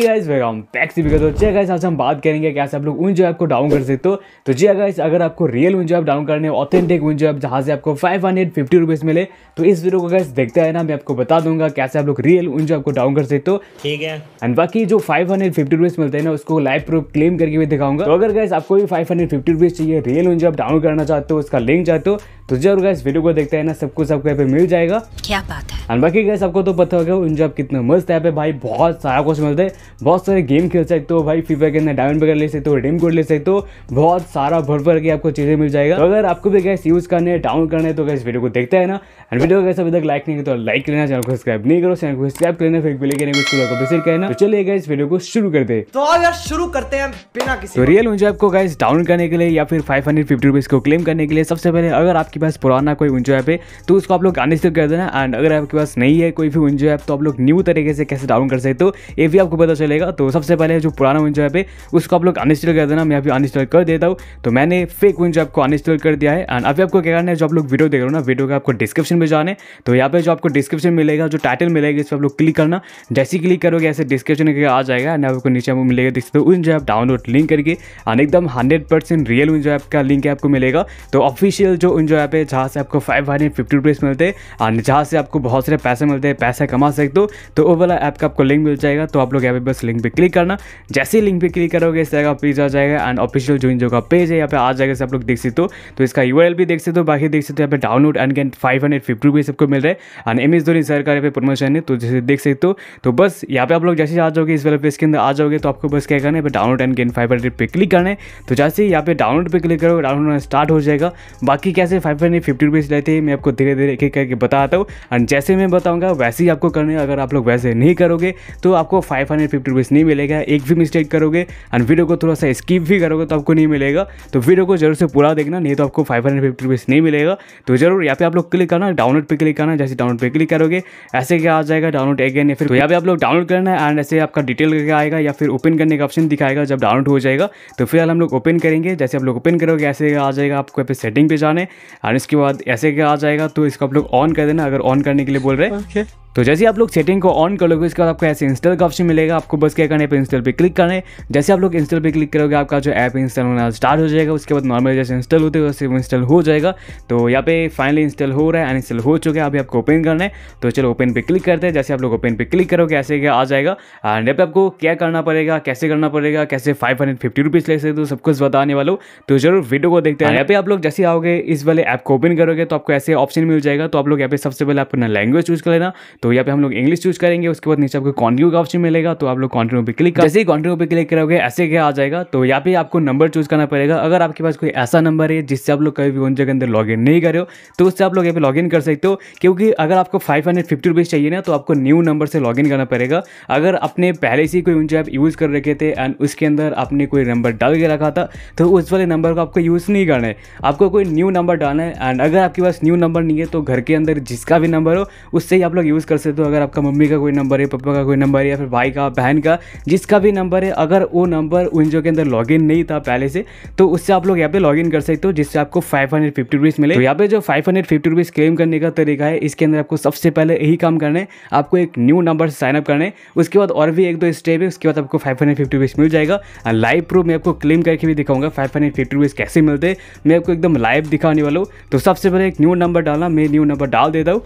Guys welcome back से भी तो जी गाइस आज हम बात करेंगे कैसे आप लोग उन जो ऐप को डाउन कर सकते हो तो जी गाइस अगर आपको रियल उन जो ऐप डाउन करने ऑथेंटिक उन जो ऐप जहाँ से आपको फाइव हंड्रेड फिफ्टी रुपीज़ मिले तो इस वीडियो को गाइस देखते हैं ना मैं आपको बता दूंगा कैसे आप लोग रियल उन जो आपको डाउन कर सकते हो ठीक है एंड बाकी जो फाइव हंड्रेड फिफ्टी रुपीज़ मिलते हैं ना उसको लाइव प्रूफ क्लेम करके भी दिखाऊंगा तो अगर गाइस आपको भी फाइव हंड्रेड फिफ्टी रुपीज़ चाहिए रियल उन जो ऐप डाउन करना चाहते हो उसका लिंक चाहते हो तो जरूर गाइस वीडियो को देखते हैं ना सब कुछ आपको यहाँ पे मिल जाएगा क्या बात है एंड बाकी गैस आपको तो पता होगा उन जो ऐप कितना मस्त ऐप है भाई बहुत सारा कुछ मिलता है बहुत सारे गेम खेल सकते हो भाई फ्री फायर के अंदर डायमंड वगैरह ले सकते हो रिडीम कोड ले सकते हो बहुत सारा भर भर के आपको चीज़ें मिल जाएगा तो अगर आपको भी गैस यूज़ करने डाउन करने है तो गैस वीडियो को देखते हैं ना एंड वीडियो को कैसे अभी तक लाइक नहीं किया तो लाइक लेना चैनल को सब्सक्राइब नहीं करो चैनल को सब्सक्राइब करने फिर बिल करने को विजिट करना तो चलिए गैस वीडियो को शुरू कर दे तो यार शुरू करते हैं बिना किसी तो रियल मुझे को गैस डाउन करने के लिए या फिर फाइव हंड्रेड को क्लेम करने के लिए सबसे पहले अगर आपके पास पुराना कोई उंजो ऐप है तो उसको आप लोग अनस्टिप कर देना एंड अगर आपके पास नहीं है कोई भी उंजो ऐप तो आप लोग न्यू तरीके से कैसे डाउन कर सकते हो ये भी आपको पता पता चलेगा तो सबसे पहले जो पुराना विंडो ऐप है उसको आप लोग अनइंस्टॉल कर देना मैं अभी अनइंस्टॉल कर देता हूँ तो मैंने फेक विंडो ऐप को अनइंस्टॉल कर दिया है एंड अभी आपको क्या करना है जो आप लोग वीडियो देख रहे हो ना वीडियो का आपको डिस्क्रिप्शन में जाना है तो यहाँ पर जो आपको डिस्क्रिप्शन मिलेगा जो टाइटल मिलेगा इस पर आप लोग क्लिक करना जैसे क्लिक करोगे ऐसे डिस्क्रिप्शन के आ जाएगा एंड आपको नीचे आपको मिलेगा देख सकते हो विंडो ऐप डाउनलोड लिंक करके एंड एकदम hundred percent real window app का लिंक आपको मिलेगा तो ऑफिशियल जो विंडो ऐप है जहाँ से आपको फाइव हंड्रेड फिफ्टी रुपीज़ मिलते हैं एंड जहाँ से आपको बहुत सारे पैसे मिलते हैं पैसा कमा सकते हो तो वो वाला ऐप का आपको लिंक मिल जाएगा तो आप लोग यहाँ पे बस लिंक पे क्लिक करना जैसे ही लिंक पे क्लिक करोगे इस जगह पेज आ जाएगा एंड ऑफिशियल इन जो का पेज है यहाँ पे आ जाएगा आप लोग देख सकते हो तो इसका यू भी देख सकते हो बाकी देख सकते हो यहाँ पे download and get five hundred fifty rupees सबको मिल रहा है and M S Dhoni sir का पे प्रमोशन है तो जैसे देख सकते हो तो बस यहाँ पे आप लोग जैसे आ जाओगे इस वाले पेज के अंदर आ जाओगे तो आपको बस क्या करना है download and get five hundred पे क्लिक करना है तो जैसे यहाँ पे डाउनलोड पर क्लिक करोगे डाउनलोड होना स्टार्ट हो जाएगा बाकी कैसे फाइव हंड्रेड फिफ्टी रुपीज़ लेते हैं मैं आपको धीरे धीरे एक एक करके बताता हूँ एंड जैसे मैं बताऊँगा वैसे ही आपको करना है अगर आप लोग वैसे नहीं करोगे तो आपको फाइव हंड्रेड फिफ्टी रुपीज़ नहीं मिलेगा एक भी मिस्टेक करोगे एंड वीडियो को थोड़ा सा स्किप भी करोगे तो आपको नहीं मिलेगा तो वीडियो को जरूर से पूरा देखना नहीं तो आपको फाइव हंड्रेड फिफ्टी रुपीज़ नहीं मिलेगा तो जरूर यहाँ पे आप लोग क्लिक करना डाउनलोड पर क्लिक करना जैसे डाउनलोड पर क्लिक करोगे ऐसे क्या आ जाएगा डाउनलोड एगेन या फिर तो यहाँ पे आप लोग डाउनलोड करना है एंड ऐसे आपका डिटेल करके आएगा या फिर ओपन करने का ऑप्शन दिखाएगा जब डाउनलोड हो जाएगा तो फिलहाल हम लोग ओपन करेंगे जैसे आप लोग ओपन करोगे ऐसे आ जाएगा आपको यहाँ पे सेटिंग पे जाने एंड इसके बाद ऐसे क्या आ जाएगा तो इसको आप लोग ऑन कर देना अगर ऑन करने के लिए बोल रहे हैं तो जैसे आप लोग सेटिंग को ऑन करोगे इसके बाद आपको ऐसे इंस्टॉल का ऑप्शन मिलेगा आपको बस क्या करने पर इंस्टॉल पे क्लिक करना है जैसे आप लोग इंस्टॉल पे क्लिक करोगे आपका जो ऐप इंस्टॉल होना स्टार्ट हो जाएगा उसके बाद नॉर्मल जैसे इंस्टॉल होते हैं वैसे इंस्टॉल हो जाएगा तो यहाँ पे फाइनली इंस्टॉल हो रहा है अनइंस्टॉल हो चुका है अभी आपको ओपन करना है तो चलो ओपन पर क्लिक करते हैं जैसे आप लोग ओपन पर क्लिक करोगे ऐसे क्या आ जाएगा एंड यहाँ पे आपको क्या करना पड़ेगा कैसे करना पड़ेगा कैसे फाइव हंड्रेड फिफ्टी रुपीज़ ले सकते हो सब कुछ बताने वालों तो जरूर वीडियो को देखते हैं हाँ। यहाँ पे आप लोग जैसे आओगे इस वाले ऐप को ओपन करोगे तो आपको ऐसे ऑप्शन मिल जाएगा तो आप लोग यहाँ पे सबसे पहले अपना लैंग्वेज चूज कर लेना तो यहाँ पे हम लोग इंग्लिश चूज करेंगे उसके बाद नीचे आपको कॉन्टिन्यू का ऑप्शन मिलेगा तो आप लोग कॉन्टिन्यू पे क्लिक जैसे ही कॉन्टिन्यू पे क्लिक करोगे ऐसे क्या आ जाएगा तो यहाँ पे आपको नंबर चूज करना पड़ेगा अगर आपके पास कोई ऐसा नंबर है जिससे आप लोग कभी भी उन जगह अंदर लॉग नहीं करे हो तो उससे आप लोग यहाँ पे लॉग कर सकते हो क्योंकि अगर आपको फाइव हंड्रेड फिफ्टी रुपीज़ चाहिए ना तो आपको न्यू नंबर से लॉग करना पड़ेगा अगर आपने पहले से कोई उनसे ऐप यूज़ कर रखे थे एंड उसके अंदर आपने कोई नंबर डाल के रखा था तो उस वाले नंबर को आपको यूज़ नहीं करना है आपको कोई न्यू नंबर डालना है एंड अगर आपके पास न्यू नंबर नहीं है तो घर के अंदर जिसका भी नंबर हो उससे ही आप लोग यूज़ कर सकते हो अगर आपका मम्मी का कोई नंबर है पापा का कोई नंबर है या फिर भाई का बहन का जिसका भी नंबर है अगर वो नंबर विंजो के अंदर लॉगिन नहीं था पहले से तो उससे आप लोग यहाँ पे लॉगिन कर सकते हो जिससे आपको फाइव हंड्रेड फिफ्टी रुपीज़ मिले तो यहाँ पे जो five hundred fifty rupees claim करने का तरीका है इसके अंदर आपको सबसे पहले यही काम करना है आपको एक न्यू नंबर से साइनअप करना है उसके बाद और भी एक दो स्टेप है उसके बाद आपको फाइव हंड्रेड फिफ्टी रुपीज़ मिल जाएगा लाइव प्रूफ मैं आपको क्लेम करके भी दिखाऊंगा फाइव हंड्रेड फिफ्टी रुपीज़ कैसे मिलते मैं आपको एकदम लाइव दिखाने वाला हूँ तो सबसे पहले एक न्यू नंबर डालना मैं न्यू नंबर डाल देता हूँ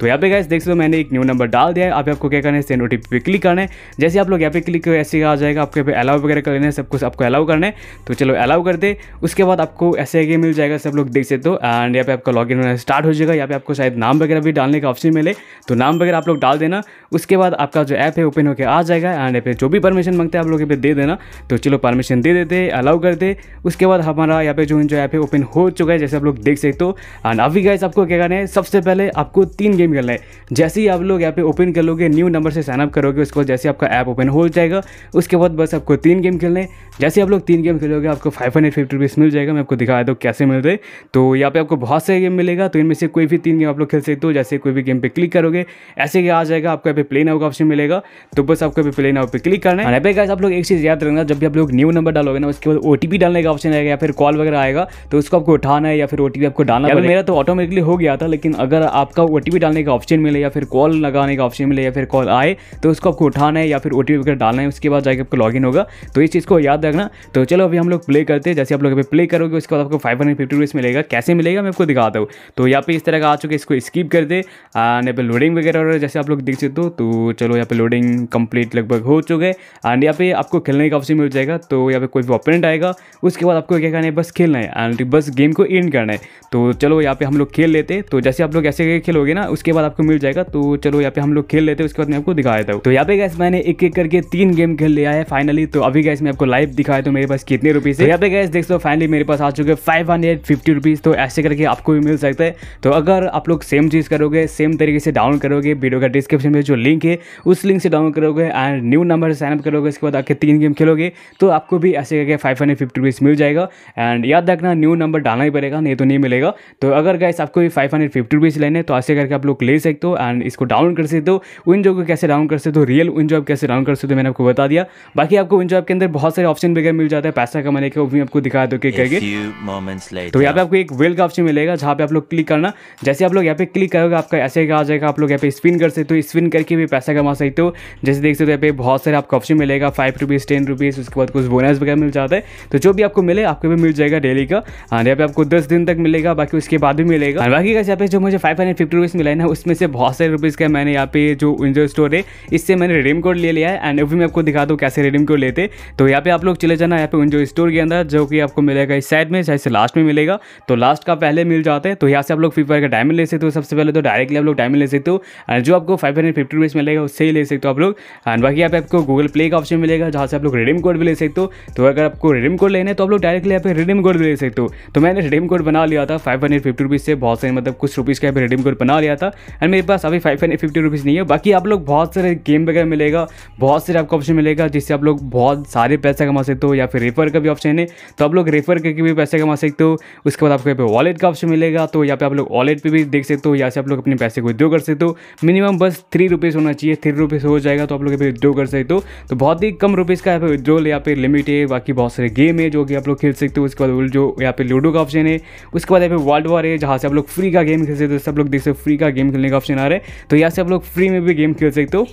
तो यहाँ पे गैस देख सकते हो मैंने एक न्यू नंबर डाल दिया है आप आपको क्या करना है सेंड ओटीपी पे क्लिक करना है जैसे आप लोग यहाँ पे क्लिक ऐसे आ जाएगा आपके पे अलाउ वगैरह कर लेना है सब कुछ आपको अलाउ करना है तो चलो अलाउ कर दे उसके बाद आपको ऐसे आगे मिल जाएगा सब लोग देख सकते हो एंड यहाँ पे आपका लॉग होना स्टार्ट हो जाएगा यहाँ पे आपको शायद नाम वगैरह भी डालने का ऑप्शन मिले तो नाम वगैरह आप लोग डाल देना उसके बाद आपका जो ऐप है ओपन होकर आ जाएगा एंड यहाँ पे जो भी परमिशन मांगते हैं आप लोग यहाँ पे दे देना तो चलो परमिशन दे देते अलाउ कर दे उसके बाद हमारा यहाँ पे जो जो ऐप है ओपन हो चुका है जैसे आप लोग देख सकते हो एंड अभी गाइस आपको क्या करना है सबसे पहले आपको तीन गेम खेलना है जैसे ही आप आप लोग यहाँ पे ओपन कर लोगे न्यू नंबर से साइनअप करोगे उसके बाद जैसे आपका ऐप ओपन हो जाएगा उसके बाद बस आपको तीन गेम खेलने जैसे आप लोग तीन गेम खेलोगे आपको फाइव हंड्रेड फिफ्टी रुपीज़ मिल जाएगा मैं आपको दिखा दो तो कैसे मिल रहे तो यहाँ पे आपको बहुत सारे गेम मिलेगा तो इनमें से कोई भी तीन गेम आप लोग खेल सकते हो जैसे कोई भी गेम पर क्लिक करोगे ऐसे ही आ जाएगा आपको यहाँ पे प्ले नाउ का ऑप्शन मिलेगा तो बस आपको यहाँ पे प्ले नाउ पर क्लिक करना है पे आप लोग एक चीज़ याद रखना जब भी आप लोग न्यू नंबर डालोगे ना उसके बाद ओ डालने का ऑप्शन आएगा या फिर कॉल वगैरह आएगा तो उसको आपको उठाना है या फिर ओ आपको डालना मेरा तो ऑटोमेटिकली हो गया था लेकिन अगर आपका ओ डालने का ऑप्शन मिले या फिर कॉल कॉल लगाने का ऑप्शन या फिर कॉल आए तो उसको आपको उठाना है या फिर ओ वगैरह डालना है उसके बाद जाकर आपको लॉगिन होगा तो इस चीज़ को याद रखना तो चलो अभी हम लोग प्ले करते हैं जैसे आप लोग अभी प्ले करोगे उसके बाद आपको फाइव हंड्रेड मिलेगा कैसे मिलेगा मैं आपको दिखाता हूँ तो यहाँ पर इस तरह का आ चुके इसको स्किप कर दे एंड पे लोडिंग वगैरह वगैरह जैसे आप लोग देख सकते हो तो चलो यहाँ पे लोडिंग कंप्लीट लगभग हो चुके एंड यहाँ पे आपको खेलने का ऑप्शन मिल जाएगा तो यहाँ पे कोई भी ओपोनेंट आएगा उसके बाद आपको क्या करना है बस खेलना है एंड बस गेम को एंड करना है तो चलो यहाँ पे हम लोग खेल लेते तो जैसे आप लोग ऐसे खेलोगे ना उसके बाद आपको मिल जाएगा तो चलो यहाँ पे हम लोग खेल लेते हैं उसके बाद मैं आपको दिखाया हूँ तो यहाँ पे गैस मैंने एक एक करके तीन गेम खेल लिया है फाइनली तो अभी गैस मैं आपको लाइव दिखाया तो मेरे पास कितने रुपीज है तो यहाँ पे गैस देख सो फाइनली मेरे पास आ चुके फाइव हंड्रेड तो ऐसे करके आपको भी मिल सकता है तो अगर आप लोग सेम चीज करोगे सेम तरीके से डाउन करोगे वीडियो का डिस्क्रिप्शन में जो लिंक है उस लिंक से डाउन करोगे एंड न्यू नंबर साइनअप करोगे उसके बाद आके तीन गेम खेलोगे तो आपको भी ऐसे करके फाइव हंड्रेड फिफ्टी रुपीज मिल जाएगा एंड याद रखना न्यू नंबर डालना ही पड़ेगा नहीं तो नहीं मिलेगा तो अगर गैस आपको भी फाइव हंड्रेड फिफ्टी रुपीज लेने तो ऐसे करके आप लोग ले सकते हो एंड इसको इसको डाउन कर सकते हो विन जॉब को कैसे डाउन कर सकते हो रियल उन जॉब कैसे डाउन कर सकते हो मैंने आपको बता दिया बाकी आपको विन जॉब के अंदर बहुत सारे ऑप्शन वगैरह मिल जाता है पैसा कमाने के वो भी आपको दिखा दो करके तो यहाँ पे आपको एक वेल का ऑप्शन मिलेगा जहाँ पे आप लोग क्लिक करना जैसे आप लोग यहाँ पे क्लिक करोगे आपका ऐसे आ जाएगा आप लोग यहाँ पे स्पिन कर सकते हो स्पिन करके भी पैसा कमा सकते हो जैसे देख सकते हो यहाँ पे बहुत सारे आपको ऑप्शन मिलेगा फाइव रुपीज़ टेन रुपीज़ उसके बाद कुछ बोनस वगैरह मिल जाता है तो जो भी आपको मिले आपको भी मिल जाएगा डेली का हाँ, यहाँ पे आपको दस दिन तक मिलेगा बाकी उसके बाद भी मिलेगा हाँ, बाकी जो मुझे फाइव हंड्रेड फिफ्टी रुपीज़ मिला है ना उसमें से बहुत सारे रुपीज़ रुपीज़ का मैंने यहाँ पे जो विंजो स्टोर है इससे मैंने रिडीम कोड ले लिया है एंड अभी मैं आपको दिखा दूँ कैसे रिडीम कोड लेते तो यहाँ पे आप लोग चले जाना यहाँ पे विंजो स्टोर के अंदर जो कि आपको मिलेगा इस साइड में शायद से लास्ट में मिलेगा तो लास्ट का पहले मिल जाता है तो यहाँ से आप लोग फ्री फायर का डायमंड ले सकते हो सबसे पहले तो डायरेक्टली आप लोग डायमंड ले सकते हो एंड जो आपको फाइव हंड्रेड मिलेगा उससे ही ले सकते हो आप लोग एंड बाकी यहाँ पे आपको गूगल प्ले का ऑप्शन मिलेगा जहाँ से आप लोग रिडीम कोड भी ले सकते हो तो अगर आपको रिडीम कोड लेने तो आप लोग डायरेक्टली यहाँ पे रिडीम कोड भी ले सकते हो तो मैंने रिडीम कोड बना लिया था फाइव हंड्रेड से बहुत सारे मतलब कुछ रुपीज़ का यहाँ पे रिडीम कोड बना लिया था एंड मेरे पास अभी फाइव फिफ्टी रुपीज़ नहीं है बाकी आप लोग बहुत सारे गेम वगैरह मिलेगा बहुत सारे आपको ऑप्शन मिलेगा जिससे आप लोग बहुत सारे पैसे कमा सकते हो या फिर रेफर का भी ऑप्शन है तो आप लोग रेफर करके भी पैसे कमा सकते हो उसके बाद आपको यहाँ पे वॉलेट का ऑप्शन मिलेगा तो यहाँ पे आप लोग वॉलेट पर भी देख सकते हो यहाँ से आप लोग अपने पैसे को विद्रो कर सकते हो मिनिमम बस थ्री रुपीज़ होना चाहिए थ्री रुपीज़ हो जाएगा तो आप लोग यहाँ पे विद्रो कर सकते हो तो बहुत ही कम रुपीज़ का यहाँ पे विद्रोल यहाँ फिर लिमिट है बाकी बहुत सारे गेम है जो कि आप लोग खेल सकते हो उसके बाद जो यहाँ पे लूडो का ऑप्शन है उसके बाद यहाँ पे वर्ल्ड वॉर है जहाँ से आप लोग फ्री का गेम खेल सकते हो सब लोग देख सकते हो फ्री का गेम खेलने का ऑप्शन आ रहा है तो यहाँ से आप लोग फ्री में भी गेम खेल सकते हो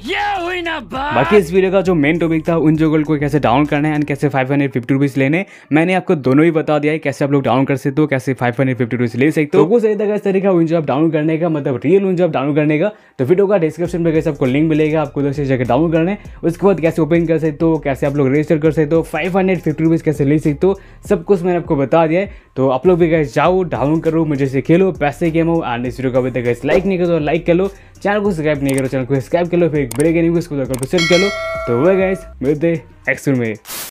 बाकी इस वीडियो का जो मेन टॉपिक था उन जोगल को कैसे डाउन करना है एंड कैसे फाइव हंड्रेड फिफ्टी रुपीज़ लेने मैंने आपको दोनों ही बता दिया है कैसे आप लोग डाउन कर सकते हो कैसे फाइव हंड्रेड फिफ्टी रुपीज़ ले सकते हो तो सही था इस तरीका उन आप डाउन करने का मतलब रियल उन आप डाउन करने का तो वीडियो का डिस्क्रिप्शन में कैसे आपको लिंक मिलेगा आपको उधर से जाकर करने उसके बाद कैसे ओपन कर सकते हो कैसे आप लोग रजिस्टर कर सकते हो फाइव हंड्रेड फिफ्टी रुपीज़ कैसे ले सकते हो सब कुछ मैंने आपको बता दिया है तो आप लोग भी कैसे जाओ डाउन करो मुझे से खेलो पैसे गेम हो एंड इस वीडियो का अभी तक लाइक नहीं करो तो लाइक कर लो चैनल को सब्सक्राइब नहीं करो चैनल को सब्सक्राइब कर लो फिर एक बड़े गेम को सब्सक्राइब कर लो तो वह गए मिलते एक्सप्रेन में